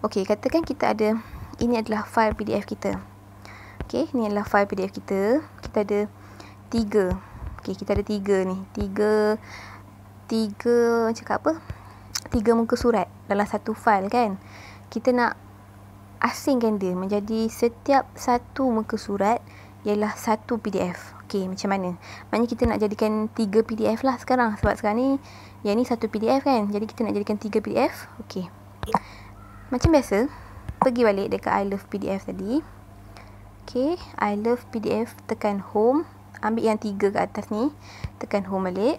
Okey, katakan kita ada ini adalah fail PDF kita. Okey, ini adalah fail PDF kita. Kita ada tiga. Okey, kita ada tiga ni. Tiga tiga cakap apa? Tiga muka surat dalam satu fail, kan? Kita nak asingkan dia menjadi setiap satu muka surat ialah satu PDF. Okey, macam mana? Maknanya kita nak jadikan tiga PDF lah sekarang. Sebab sekarang ni, yang ni satu PDF kan? Jadi kita nak jadikan tiga PDF. Okey macam biasa pergi balik dekat I love PDF tadi. Okay, I love PDF tekan home. Ambil yang tiga kat atas ni. Tekan home balik.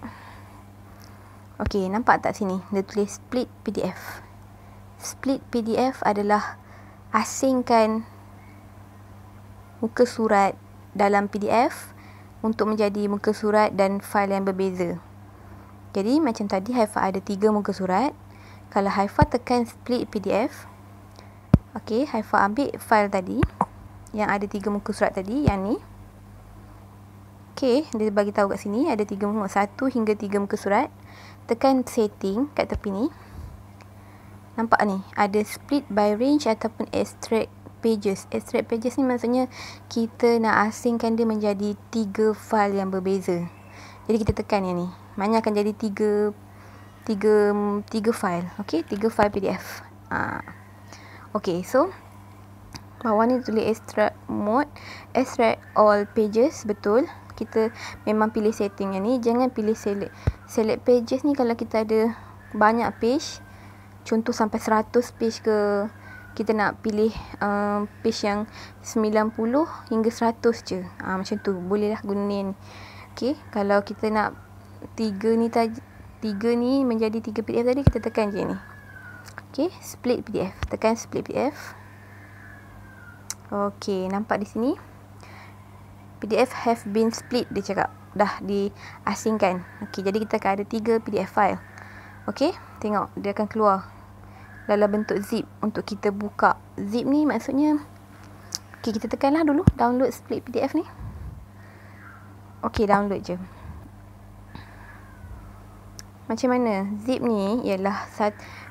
Okay, nampak tak sini? Dia tulis split PDF. Split PDF adalah asingkan muka surat dalam PDF untuk menjadi muka surat dan fail yang berbeza. Jadi macam tadi Haifa ada tiga muka surat kalau Haifa tekan split PDF okey Haifa ambil file tadi yang ada tiga muka surat tadi yang ni okey dia bagi tahu kat sini ada tiga muka satu hingga tiga muka surat tekan setting kat tepi ni nampak ni ada split by range ataupun extract pages extract pages ni maksudnya kita nak asingkan dia menjadi tiga file yang berbeza jadi kita tekan yang ni maknanya akan jadi tiga tiga tiga file okey tiga file PDF ha. Ah. okey so bawah ni tulis extract mode extract all pages betul kita memang pilih setting yang ni jangan pilih select select pages ni kalau kita ada banyak page contoh sampai 100 page ke kita nak pilih um, page yang 90 hingga 100 je ha, macam tu bolehlah guna ni okey kalau kita nak tiga ni tadi Tiga ni menjadi tiga PDF tadi kita tekan je ni. Okey, split PDF. Tekan split PDF. Okey, nampak di sini. PDF have been split dia cakap. Dah diasingkan. Okey, jadi kita akan ada tiga PDF file. Okey, tengok dia akan keluar dalam bentuk zip untuk kita buka. Zip ni maksudnya Okey, kita tekanlah dulu download split PDF ni. Okey, download je macam mana zip ni ialah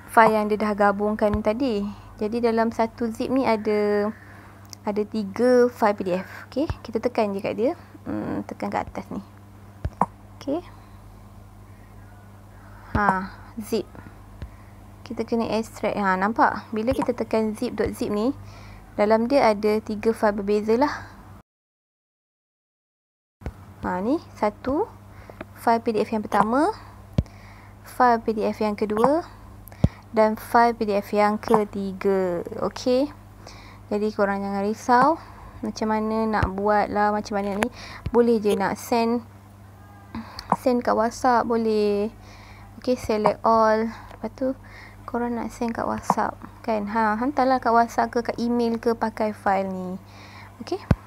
file yang dia dah gabungkan tadi jadi dalam satu zip ni ada ada tiga file pdf ok kita tekan je kat dia hmm, tekan kat atas ni ok ha zip kita kena extract ha nampak bila kita tekan zip dot zip ni dalam dia ada tiga file berbeza lah ha ni satu file pdf yang pertama file PDF yang kedua dan file PDF yang ketiga. Okey. Jadi korang jangan risau macam mana nak buat lah macam mana ni. Boleh je nak send send kat WhatsApp boleh. Okey select all. Lepas tu korang nak send kat WhatsApp kan. Ha hantarlah kat WhatsApp ke kat email ke pakai fail ni. Okey.